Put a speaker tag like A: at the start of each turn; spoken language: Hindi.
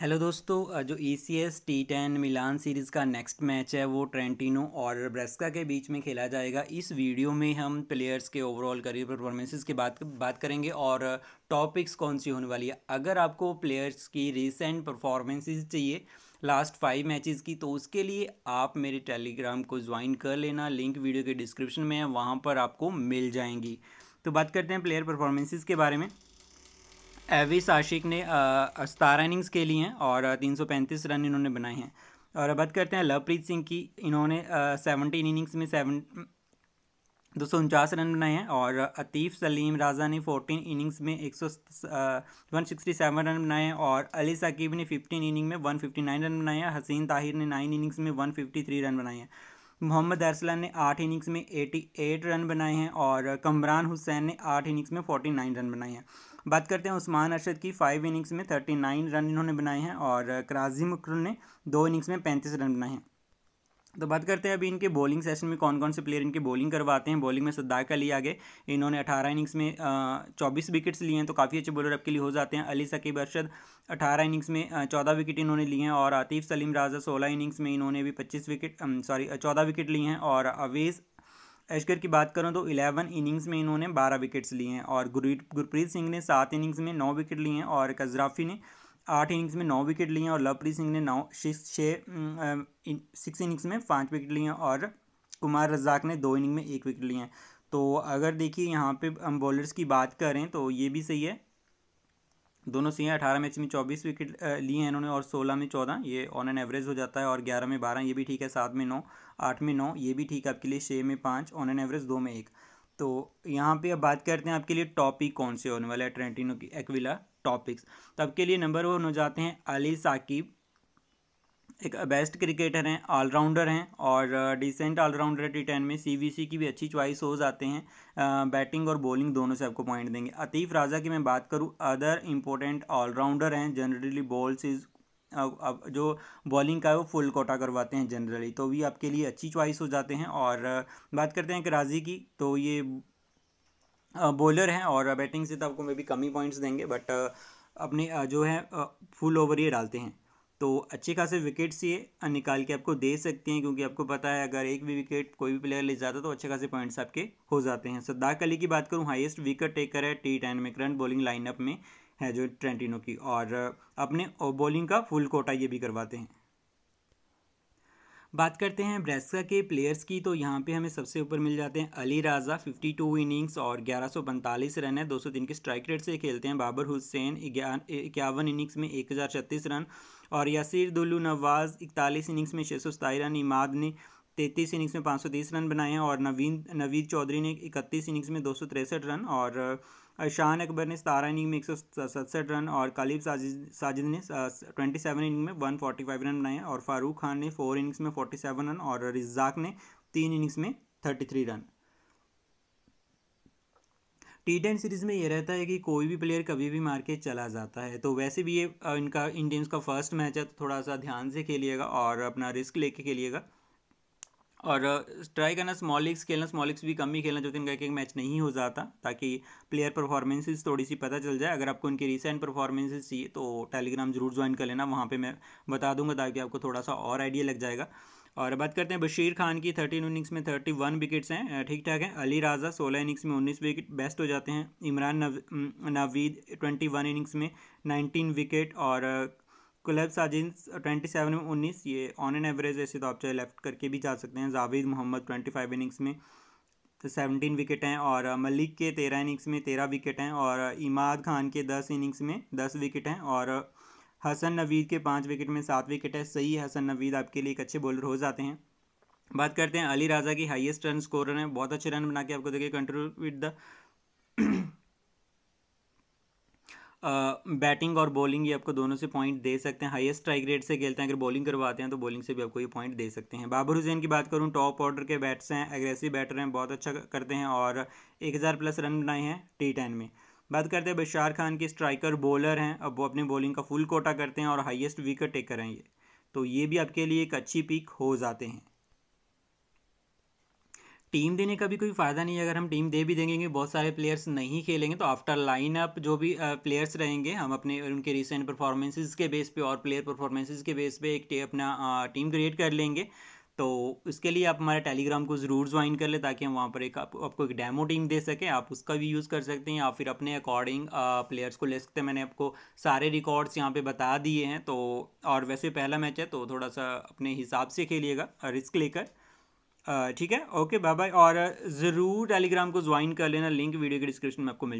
A: हेलो दोस्तों जो E C S T ten Milan series का नेक्स्ट मैच है वो ट्रेंटिनो और ब्रेस्का के बीच में खेला जाएगा इस वीडियो में हम प्लेयर्स के ओवरऑल करियर परफॉर्मेंसेस के बात बात करेंगे और टॉपिक्स कौन सी होने वाली है अगर आपको प्लेयर्स की रिसेंट परफॉर्मेंसेस चाहिए लास्ट फाइव मैचेस की तो उसके लिए आप मेरे टेलीग्राम को ज्वाइन कर लेना लिंक वीडियो के डिस्क्रिप्शन में है वहाँ पर आपको मिल जाएंगी तो बात करते हैं प्लेयर परफॉर्मेंसेज के बारे में एविस आशिक ने सतारह इनिंग्स खेली हैं और तीन सौ पैंतीस रन इन्होंने बनाए हैं और बात करते हैं लवप्रीत सिंह की इन्होंने सेवनटीन इनिंग्स में सेवन दो सौ उनचास रन बनाए हैं और अतीफ़ सलीम राजा ने फोर्टीन इनिंग्स में एक सौ वन सिक्सटी सेवन रन बनाए हैं और अली साकिब ने फिफ्टीन इनिंग में वन फिफ्टी नाइन रन बनाए हैं हसीन ताहिर ने नाइन इनिंग्स में वन फिफ्टी थ्री रन बनाए हैं मोहम्मद अरसलान ने आठ इनिंग्स में 88 रन बनाए हैं और कमरान हुसैन ने आठ इनिंग्स में 49 रन बनाए हैं बात करते हैं उस्मान अरशद की फाइव इनिंग्स में 39 रन इन्होंने बनाए हैं और कराजी मकरून ने दो इनिंग्स में पैंतीस रन बनाए हैं तो बात करते हैं अभी इनके बॉलिंग सेशन में कौन कौन से प्लेयर इनके बॉलिंग करवाते हैं बॉलिंग में सद्दाक अली आ गए इन्होंने 18 इनिंग्स में चौबीस विकेट्स लिए हैं तो काफ़ी अच्छे बॉलर आपके लिए हो जाते हैं अली सकीब अरशद 18 इनिंग्स में चौदह विकेट इन्होंने लिए हैं और आतिफ सलीम राजा सोलह इनिंग्स में इन्होंने भी पच्चीस विकेट सॉरी चौदह विकेट लिए हैं और अवेज एशकर की बात करूँ तो इलेवन इनिंग्स में इन्होंने बारह विकेट्स लिए हैं और गुरप्रीत सिंह ने सात इनिंग्स में नौ विकेट लिए हैं और कजराफी ने आठ इनिंग्स में नौ विकेट लिए और लवप्रीत सिंह ने नौ छः सिक्स इनिंग्स में पाँच विकेट लिए और कुमार रजाक ने दो इनिंग में एक विकेट लिए हैं तो अगर देखिए यहाँ पे हम बॉलर्स की बात करें तो ये भी सही है दोनों सही हैं अठारह मैच में चौबीस विकेट लिए हैं इन्होंने और सोलह में चौदह ये ऑन एन एवरेज हो जाता है और ग्यारह में बारह ये भी ठीक है सात में नौ आठ में नौ ये भी ठीक है आपके लिए छः में पाँच ऑन एन एवरेज दो में एक तो यहाँ पे अब बात करते हैं आपके लिए टॉपिक कौन से होने वाला है ट्रेंटिनो की एक्विला टॉपिक्स तब के लिए नंबर वन हो जाते हैं अली साकिब एक बेस्ट क्रिकेटर हैं ऑलराउंडर हैं और डिसेंट ऑलराउंडर टी टेन में सी की भी अच्छी चॉइस हो जाते हैं बैटिंग और बॉलिंग दोनों से आपको पॉइंट देंगे अतीफ राजा की मैं बात करूं अदर इम्पोर्टेंट ऑलराउंडर हैं जनरली बॉल्स इज अब जो बॉलिंग का है वो फुल कोटा करवाते हैं जनरली तो भी आपके लिए अच्छी चॉइस हो जाते हैं और बात करते हैं कराजी की तो ये बॉलर हैं और बैटिंग से तो आपको मे भी कम ही पॉइंट्स देंगे बट अपने जो है फुल ओवर ये डालते हैं तो अच्छे खासे विकेट्स ये निकाल के आपको दे सकते हैं क्योंकि आपको पता है अगर एक भी विकेट कोई भी प्लेयर ले जाता है तो अच्छे खासे पॉइंट्स आपके हो जाते हैं सद्दाक अली की बात करूँ हाइस्ट विकेट टेकर है टी टेन में करंट बॉलिंग लाइनअप में है जो ट्रेंटिनो की और अपने बॉलिंग का फुल कोटा ये भी करवाते हैं बात करते हैं ब्रेस्का के प्लेयर्स की तो यहाँ पे हमें सबसे ऊपर मिल जाते हैं अली राजा 52 इनिंग्स और ग्यारह रन है 203 के स्ट्राइक रेट से खेलते हैं बाबर हुसैन इक्यावन इनिंग्स में एक रन और यासिर दुल्लू नवाज़ इकतालीस इनिंग्स में छः रन इमाद ने तैंतीस इनिंग्स में 530 रन बनाए हैं और नवीन नवीद चौधरी ने इकतीस इनिंग्स में दो रन और अशान अकबर ने सतारह इनिंग में एक सौ रन और कालिब साजिद साजिद ने ट्वेंटी सेवन इनिंग में वन फोर्टी फाइव रन बनाए और फारूक खान ने फोर इनिंग्स में फोर्टी सेवन रन और रिजाक ने तीन इनिंग्स में thirty three run T ten series में ये रहता है कि कोई भी प्लेयर कभी भी मार के चला जाता है तो वैसे भी ये इनका इंडियंस का फर्स्ट मैच है तो थोड़ा सा ध्यान से खेलिएगा और अपना रिस्क लेके खेलिएगा और ट्राई करना स्मॉल लीग्स खेलना स्मॉल लीग्स भी कम ही खेलना जो दिन का एक मैच नहीं हो जाता ताकि प्लेयर परफॉर्मेंसेज थोड़ी सी पता चल जाए अगर आपको उनकी रिसेंट परफॉर्मेंसेज चाहिए तो टेलीग्राम जरूर ज्वाइन कर लेना वहाँ पर मैं बता दूँगा ताकि आपको थोड़ा सा और आइडिया लग जाएगा और बात करते हैं बशीर खान की थर्टीन इनिंग्स में थर्टी वन विकेट्स हैं ठीक ठाक हैं अली राजा सोलह इनिंग्स में उन्नीस विकेट बेस्ट हो जाते हैं Imran Naveed twenty one innings में नाइनटीन विकेट और कुलैब साजिन ट्वेंटी सेवन में उन्नीस ये ऑन एन एवरेज ऐसे तो आप चाहे लेफ्ट करके भी जा सकते हैं Javed Mohammad twenty five innings में सेवनटीन तो विकेट हैं और मलिक के तेरह इनिंग्स में तेरह विकेट हैं और इमाद खान के दस इनिंग्स में दस विकेट हैं और हसन नवीद के पाँच विकेट में सात विकेट है सही हसन नवीद आपके लिए एक अच्छे बॉलर हो जाते हैं बात करते हैं अली राजा की हाईएस्ट रन स्कोर हैं बहुत अच्छे रन बना के आपको देखिए कंट्रोल विद द बैटिंग और बॉलिंग ये आपको दोनों से पॉइंट दे सकते हैं हाईएस्ट स्ट्राइक रेट से खेलते हैं अगर बॉलिंग करवाते हैं तो बॉलिंग से भी आपको ये पॉइंट दे सकते हैं बाबर हुसैन की बात करूँ टॉप ऑर्डर के बैट्स हैं एग्रेसिव बैटर हैं बहुत अच्छा करते हैं और एक हज़ार प्लस रन बनाए हैं टी टेन में बात करते हैं बशार खान के स्ट्राइकर बॉलर हैं अब वो अपनी बॉलिंग का फुल कोटा करते हैं और हाइएस्ट विकेट टेकर हैं ये तो ये भी आपके लिए एक अच्छी पिक हो जाते हैं टीम देने का भी कोई फ़ायदा नहीं है अगर हम टीम दे भी देंगे बहुत सारे प्लेयर्स नहीं खेलेंगे तो आफ्टर लाइनअप जो भी प्लेयर्स रहेंगे हम अपने उनके रिसेंट परफॉर्मेंसेज के बेस पे और प्लेयर परफॉर्मेंसेज के बेस पे एक अपना टीम क्रिएट कर लेंगे तो इसके लिए आप हमारे टेलीग्राम को ज़रूर ज्वाइन कर ले ताकि हम वहाँ पर एक आप, आपको एक डेमो टीम दे सकें आप उसका भी यूज़ कर सकते हैं या फिर अपने अकॉर्डिंग प्लेयर्स को ले सकते हैं मैंने आपको सारे रिकॉर्ड्स यहाँ पे बता दिए हैं तो और वैसे पहला मैच है तो थोड़ा सा अपने हिसाब से खेलिएगा रिस्क लेकर ठीक है ओके बाय बाय और ज़रूर टेलीग्राम को ज्वाइन कर लेना लिंक वीडियो के डिस्क्रिप्शन में आपको मिल